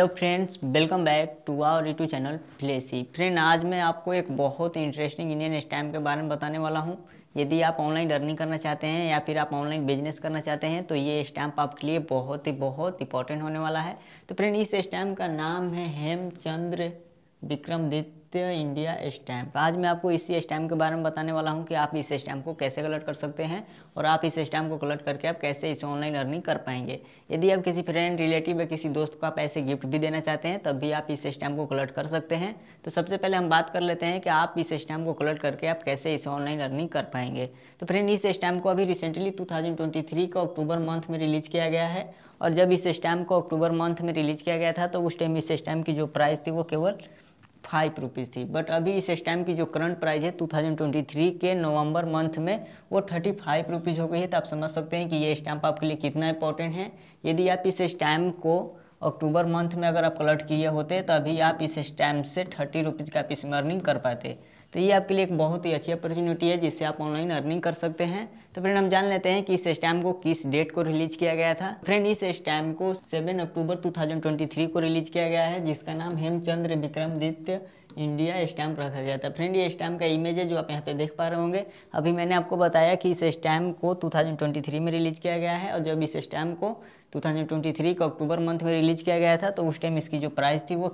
hello friends welcome back to our YouTube channel फ्लेसी friend आज मैं आपको एक बहुत इंटरेस्टिंग इंडियन स्टैम्प के बारे में बताने वाला हूं यदि आप ऑनलाइन अर्निंग करना चाहते हैं या फिर आप ऑनलाइन बिजनेस करना चाहते हैं तो ये स्टैम्प आपके लिए बहुत ही बहुत इंपॉर्टेंट होने वाला है तो फ्रेंड इस स्टैम्प का नाम है हेमचंद्र विक्रमदित्य इंडिया स्टैम्प आज मैं आपको इसी स्टैम्प के बारे में बताने वाला हूं कि आप इस स्टैम्प को कैसे कलेक्ट कर सकते हैं और आप इस स्टैम्प को कलेक्ट करके आप कैसे इसे ऑनलाइन अर्निंग कर पाएंगे यदि आप किसी फ्रेंड रिलेटिव या किसी दोस्त को आप ऐसे गिफ्ट भी देना चाहते हैं तब भी आप इस स्टैम्प को कलेक्ट कर सकते हैं तो सबसे पहले हम बात कर लेते हैं कि आप इस स्टैम्प को कलेक्ट करके आप कैसे इसे ऑनलाइन अर्निंग कर पाएंगे तो फ्रेंड इस स्टैम्प को अभी रिसेंटली टू का अक्टूबर मंथ में रिलीज किया गया है और जब इस स्टैम्प को अक्टूबर मंथ में रिलीज किया गया था तो उस टाइम इस स्टैम्प की जो प्राइस थी वो केवल फाइव रुपीज़ थी बट अभी इस स्टैम्प की जो करंट प्राइस है 2023 के नवंबर मंथ में वो थर्टी फाइव रुपीज़ हो गई है तो आप समझ सकते हैं कि ये स्टैम्प आपके लिए कितना इंपॉर्टेंट है यदि आप इस स्टैम्प को अक्टूबर मंथ में अगर आप कलेक्ट किए होते तो अभी आप इस स्टैम्प से थर्टी रुपीज़ का आप इसमें अर्निंग कर पाते तो ये आपके लिए एक बहुत ही अच्छी अपॉर्चुनिटी है जिससे आप ऑनलाइन अर्निंग कर सकते हैं तो फ्रेंड हम जान लेते हैं कि इस स्टैम्प को किस डेट को रिलीज किया गया था फ्रेंड इस स्टैम्प को 7 अक्टूबर 2023 को रिलीज किया गया है जिसका नाम हेमचंद्र विक्रमादित्य इंडिया स्टैम्प रखा गया था फ्रेंड ये स्टैम्प का इमेज है जो आप यहाँ पे देख पा रहे होंगे अभी मैंने आपको बताया कि इस स्टैम्प को 2023 में रिलीज किया गया है और जब इस स्टैम्प को 2023 के अक्टूबर मंथ में रिलीज किया गया था तो उस टाइम इसकी जो प्राइस थी वो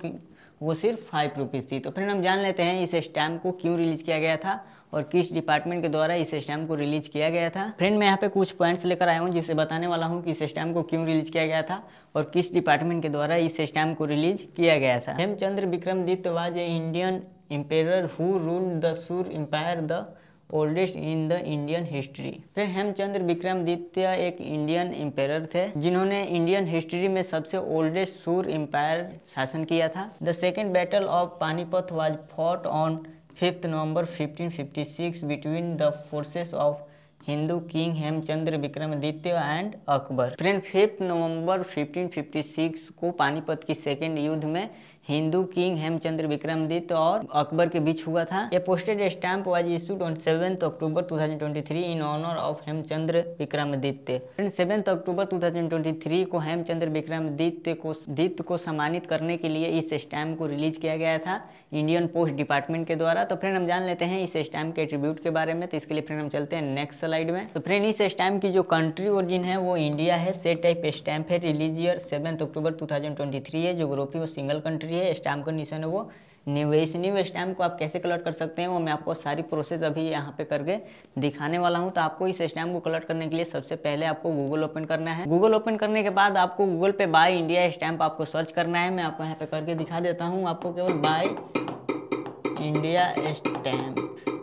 वो सिर्फ फाइव रुपीज़ थी तो फ्रेंड हम जान लेते हैं इस स्टैम्प को क्यों रिलीज किया गया था और किस डिपार्टमेंट के द्वारा इस स्टैम्प को रिलीज किया गया था फ्रेंड मैं यहाँ पे कुछ पॉइंट्स लेकर आया हूँ जिसे बताने वाला हूँ कि इस स्टैम्प को क्यों रिलीज किया गया था और किस डिपार्टमेंट के द्वारा इस स्टैम्प को रिलीज किया गया था Hemchandra Vikramaditya was a Indian emperor who rule the Sur empire the oldest in the Indian history फिर हेमचंद्र विक्रमादित्य एक इंडियन एम्पायर थे जिन्होंने इंडियन हिस्ट्री में सबसे ओल्डेस्ट सूर एम्पायर शासन किया था the second battle of Panipat was fought on fifth November 1556 between the forces of Hindu king Hemchandra Vikramaditya and Akbar friend fifth November 1556 को पानीपत की सेकेंड युद्ध में हिंदू किंग हेमचंद्र विक्रमादित्य और अकबर के बीच हुआ था यह posted stamp was issued on seventh October 2023 in honour of Hemchandra Vikramaditya friend seventh October 2023 को हेमचंद्र विक्रमादित्य को दित्य को सम्मानित करने के लिए इस स्टैम्प को रिलीज किया गया था इंडियन पोस्ट डिपार्टमेंट के द्वारा तो फ्रेंड हम जान लेते हैं इस स्टैम्प के एट्रीब्यूट के बारे में तो इसके लिए फ्रेंड हम चलते हैं नेक्स्ट स्लाइड में तो फ्रेंड इस स्टैम्प की जो कंट्री ओरिजिन है वो इंडिया है से टाइप स्टैम्प है रिलीज ईयर सेवन्थ अक्टूबर 2023 है जो जोग्राफी वो सिंगल कंट्री है स्टैम्प कंडीशन है वो न्यू इस न्यू स्टैम्प को आप कैसे कलेक्ट कर सकते हैं वो मैं आपको सारी प्रोसेस अभी यहाँ पे करके दिखाने वाला हूँ तो आपको इस स्टैम्प को कलेक्ट करने के लिए सबसे पहले आपको गूगल ओपन करना है गूगल ओपन करने के बाद आपको गूगल पे बाय इंडिया स्टैम्प आपको सर्च करना है मैं आपको यहाँ पे करके दिखा देता हूँ आपको केवल बाय इंडिया स्टैम्प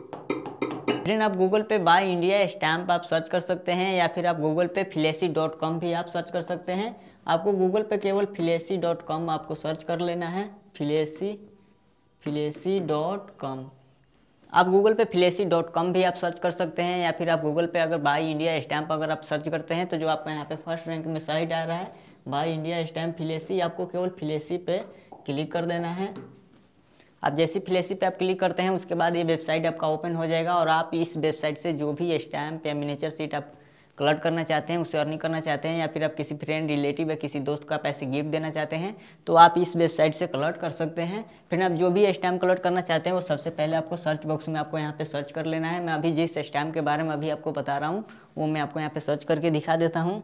फ्रेंड आप गूगल पे बाय इंडिया स्टैम्प आप सर्च कर सकते हैं या फिर आप गूगल पे फ्लेसी डॉट कॉम भी आप सर्च कर सकते हैं आपको गूगल पे केवल फ्लेसी डॉट कॉम आपको सर्च कर लेना है फ्लेसी फिलेसी डॉट कॉम आप गूगल पे फ्लेसी डॉट कॉम भी आप सर्च कर सकते हैं या फिर आप गूगल पे अगर बाई इंडिया स्टैम्प अगर आप सर्च करते हैं तो जो आपका यहाँ पे फर्स्ट रैंक में साइट आ रहा है बाई इंडिया स्टैम्प फ्लेसी आपको केवल फ्लेसी पे क्लिक कर देना है आप जैसी फ्लेसी पे आप क्लिक करते हैं उसके बाद ये वेबसाइट आपका ओपन हो जाएगा और आप इस वेबसाइट से जो भी स्टैम्प या मिनेचर सीट आप कलेक्ट करना चाहते हैं उसे अर्निंग करना चाहते हैं या फिर आप किसी फ्रेंड रिलेटिव या किसी दोस्त का पैसे गिफ्ट देना चाहते हैं तो आप इस वेबसाइट से कलेक्ट कर सकते हैं फिर आप जो भी स्टैम्प कलेक्ट करना चाहते हैं वो सबसे पहले आपको सर्च बॉक्स में आपको यहाँ पे सर्च कर लेना है मैं अभी जिस स्टैम्प के बारे में अभी आपको बता रहा हूँ वो मैं आपको यहाँ पर सर्च करके दिखा देता हूँ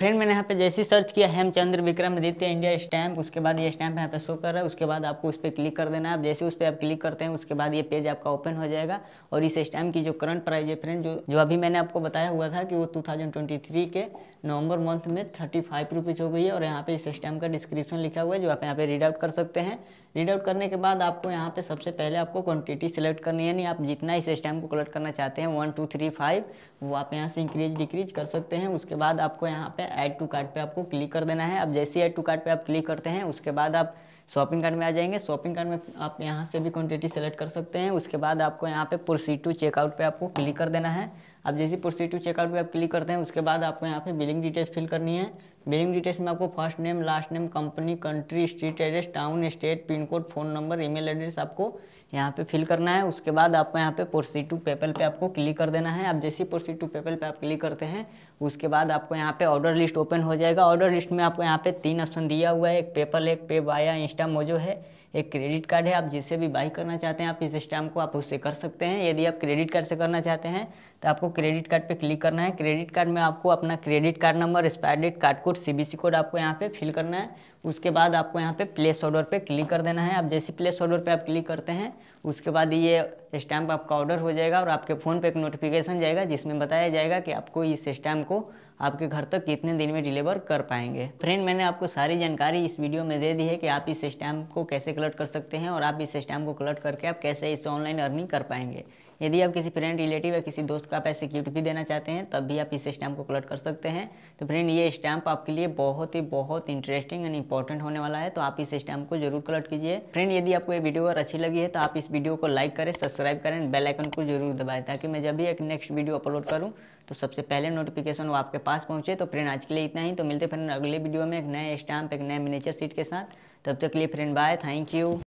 फ्रेंड मैंने यहाँ पे जैसे सर्च किया हेमचंद्र विक्रमादित्य इंडिया स्टैम्प उसके बाद ये स्टैम्प यहाँ पे शो कर रहा है उसके बाद आपको उस पर क्लिक कर देना है आप जैसे उस पर आप क्लिक करते हैं उसके बाद ये पेज आपका ओपन हो जाएगा और इस स्टैम्प की जो करंट प्राइस है फ्रेंड जो जो अभी मैंने आपको बताया हुआ था कि वो टू के नवंबर मंथ में थर्टी फाइव हो गई है और यहाँ पे इस स्टैम्प का डिस्क्रिप्शन लिखा हुआ है जो आप यहाँ पे रीड आउट कर सकते हैं रीड आउट करने के बाद आपको यहाँ पे सबसे पहले आपको क्वांटिटी सेलेक्ट करनी है यानी आप जितना इस स्टैम्प को कलेक्ट करना चाहते हैं वन टू थ्री फाइव वो आप यहाँ से इंक्रीज डिक्रीज कर सकते हैं उसके बाद आपको यहाँ पे ऐड टू कार्ट पे आपको क्लिक कर देना है अब जैसे ही ऐड टू कार्ट पे आप क्लिक करते हैं उसके बाद आप शॉपिंग कार्ड में आ जाएंगे शॉपिंग कार्ड में आप यहाँ से भी क्वांटिटी सेलेक्ट कर सकते हैं उसके बाद आपको यहाँ पे प्रोसीड टू चेकआउट पे आपको क्लिक कर देना है अब जैसे प्रोसीड टू चेकआउट भी आप क्लिक करते हैं उसके बाद आपको यहाँ पे बिलिंग डिटेल्स फिल करनी है बिलिंग डिटेल्स में आपको first name last name company country street address town state pin code phone number email address आपको यहाँ पे फिल करना है उसके बाद आपको यहाँ पे प्रोसीड टू पेपल पे आपको क्लिक कर देना है आप जैसे प्रोसीड टू पेपल पे आप क्लिक करते हैं उसके बाद आपको यहाँ पे ऑर्डर लिस्ट ओपन हो जाएगा ऑर्डर लिस्ट में आपको यहाँ पे तीन ऑप्शन दिया हुआ है एक पेपल एक पे बाया इंस्टा मोजो है एक क्रेडिट कार्ड है आप जिससे भी बाई करना चाहते हैं आप इस स्टैम्प को आप उससे कर सकते हैं यदि आप क्रेडिट कार्ड से करना चाहते हैं तो आपको क्रेडिट कार्ड पे क्लिक करना है क्रेडिट कार्ड में आपको अपना credit card number expire date card code C code आपको यहाँ पे फिल करना है उसके बाद आपको यहाँ पे प्लेस ऑर्डर पे क्लिक कर देना है आप जैसे प्लेस ऑर्डर पे आप क्लिक करते हैं उसके बाद ये स्टैम्प आपका ऑर्डर हो जाएगा और आपके फ़ोन पे एक नोटिफिकेशन जाएगा जिसमें बताया जाएगा कि आपको इस स्टैम्प को आपके घर तक कितने दिन में डिलीवर कर पाएंगे फ्रेंड मैंने आपको सारी जानकारी इस वीडियो में दे दी है कि आप इस स्टैम्प को कैसे कलेक्ट कर सकते हैं और आप इस स्टैम्प को कलेक्ट करके आप कैसे इससे ऑनलाइन अर्निंग कर पाएंगे यदि आप किसी फ्रेंड रिलेटिव या किसी दोस्त को आप ऐसे गिफ्ट भी देना चाहते हैं तब भी आप इस स्टैम्प को कलेक्ट कर सकते हैं तो फ्रेंड ये स्टैम्प आपके लिए बहुत ही बहुत इंटरेस्टिंग एंड इंपॉर्टेंट होने वाला है तो आप इस स्टैम्प को जरूर कलेक्ट कीजिए फ्रेंड यदि आपको ये वीडियो और अच्छी लगी है तो आप इस वीडियो को लाइक करें सब्सक्राइब करें बेल आइकन को जरूर दबाएं ताकि मैं जब भी एक नेक्स्ट वीडियो अपलोड करूँ तो सबसे पहले नोटिफिकेशन वो आपके पास पहुँचे तो फ्रेंड आज के लिए इतना ही तो मिलते फ्रेंड अगले वीडियो में एक नए स्टैम्प एक नए मिनेचर सीट के साथ तब तक के लिए फ्रेंड बाय थैंक यू